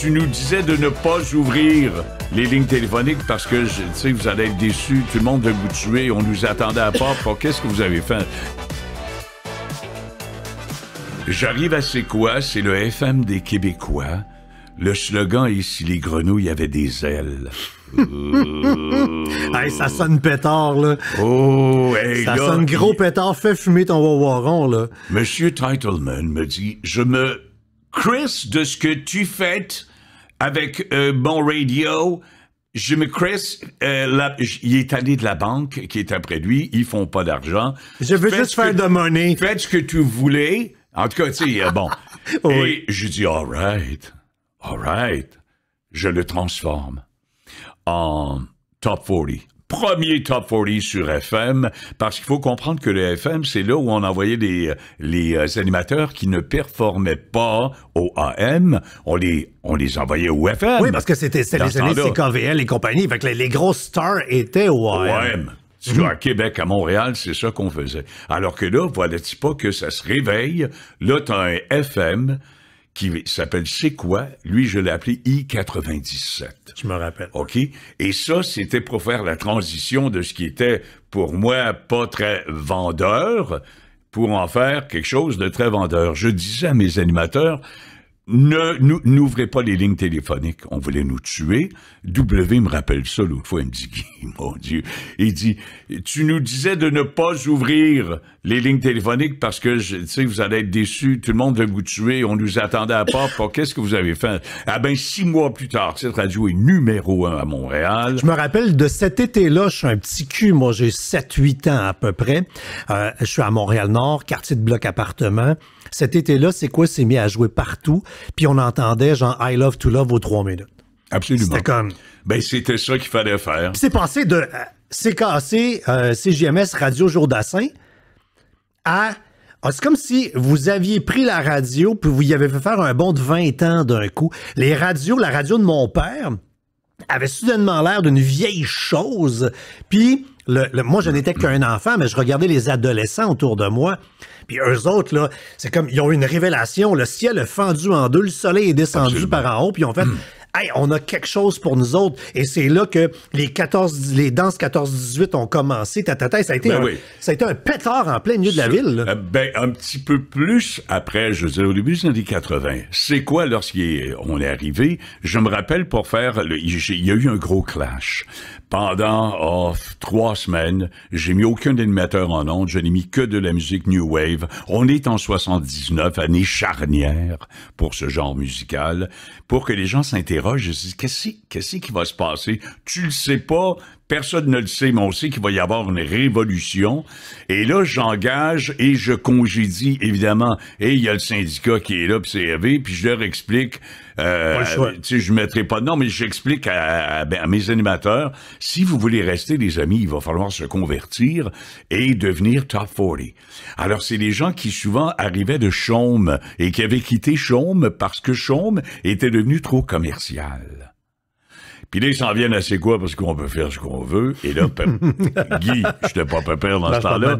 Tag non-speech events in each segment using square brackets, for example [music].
tu nous disais de ne pas ouvrir les lignes téléphoniques parce que, tu sais, vous allez être déçus, tout le monde veut vous tuer, on nous attendait à part. Qu'est-ce que vous avez fait? J'arrive à C'est quoi? C'est le FM des Québécois. Le slogan est si les grenouilles avaient des ailes. hey, ça sonne pétard, là. Oh, Ça sonne gros pétard. Fais fumer ton wawaron, là. Monsieur Titleman me dit Je me Chris de ce que tu fais avec euh, Bon radio. Je me Chris, euh, il est allé de la banque qui est après lui. Ils font pas d'argent. Je veux juste faire de monnaie. Fais ce que tu voulais. En tout cas, tu sais, euh, bon. [laughs] oui. Et je dis, all right, all right. Je le transforme en top 40 premier Top 40 sur FM, parce qu'il faut comprendre que le FM, c'est là où on envoyait les, les euh, animateurs qui ne performaient pas au AM, on les, on les envoyait au FM. Oui, parce que c'était les années CKVL et compagnie, fait que les, les grosses stars étaient au AM. Au AM. Mhm. À Québec, à Montréal, c'est ça qu'on faisait. Alors que là, voilà-tu pas que ça se réveille, là, t'as un FM, qui s'appelle C'est quoi? Lui, je l'ai appelé I-97. Je me rappelle. OK? Et ça, c'était pour faire la transition de ce qui était, pour moi, pas très vendeur, pour en faire quelque chose de très vendeur. Je disais à mes animateurs, ne, n'ouvrez pas les lignes téléphoniques, on voulait nous tuer. W me rappelle ça l'autre fois, il me dit, [laughs] mon Dieu, il dit, tu nous disais de ne pas ouvrir les lignes téléphoniques parce que, tu sais, vous allez être déçus, tout le monde va vous tuer, on nous attendait à part, qu'est-ce que vous avez fait? Ah ben, six mois plus tard, cette radio est numéro un à Montréal. Je me rappelle de cet été-là, je suis un petit cul, moi j'ai 7-8 ans à peu près, euh, je suis à Montréal-Nord, quartier de bloc appartement. Cet été-là, c'est quoi? C'est mis à jouer partout puis on entendait genre I love to love aux trois minutes. Absolument. C'était comme. Ben, c'était ça qu'il fallait faire. C'est passé de CKC, euh, CGMS, euh, Radio Jour à. Ah, c'est comme si vous aviez pris la radio, puis vous y avez fait faire un bond de 20 ans d'un coup. Les radios, la radio de mon père, avait soudainement l'air d'une vieille chose. Puis moi, je n'étais qu'un enfant, mais je regardais les adolescents autour de moi. Puis eux autres, là, c'est comme, ils ont une révélation. Le ciel a fendu en deux, le soleil est descendu par en haut, puis ils ont fait, hmm. on a quelque chose pour nous autres. Et c'est là que les 14, les danses 14-18 ont commencé. ça, a été ben un, ça a été un pétard en plein milieu de la ville. Euh, ben, un petit peu plus après, je veux au début des années 80. C'est quoi lorsqu'on est arrivé? Je me rappelle pour faire, le, il y a eu un gros clash. Pendant oh, trois semaines, j'ai mis aucun animateur en ondes, je n'ai mis que de la musique New Wave. On est en 79, année charnière pour ce genre musical, pour que les gens s'interrogent je dis, qu'est-ce, qu'est-ce qui va se passer? Tu le sais pas, Personne ne le sait, mais on sait qu'il va y avoir une révolution. Et là, j'engage et je congédie, évidemment. Et il y a le syndicat qui est là, puis puis je leur explique... Euh, tu sais, je mettrai pas de nom, mais j'explique à, ben, mes animateurs, si vous voulez rester, les amis, il va falloir se convertir et devenir top 40. Alors, c'est les gens qui souvent arrivaient de Chaume et qui avaient quitté Chaume parce que Chaume était devenu trop commercial. Puis là, ils s'en viennent à c'est quoi parce qu'on peut faire ce qu'on veut. Et là, [laughs] Guy, je pas pépère dans ce temps-là.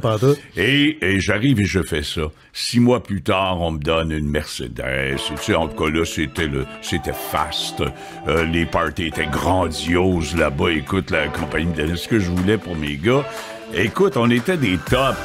Et, et j'arrive et je fais ça. Six mois plus tard, on me donne une Mercedes. Tu sais, en tout cas, là, c'était le, c'était fast. Euh, les parties étaient grandioses là-bas. Écoute, la compagnie me donnait ce que je voulais pour mes gars. Écoute, on était des tops.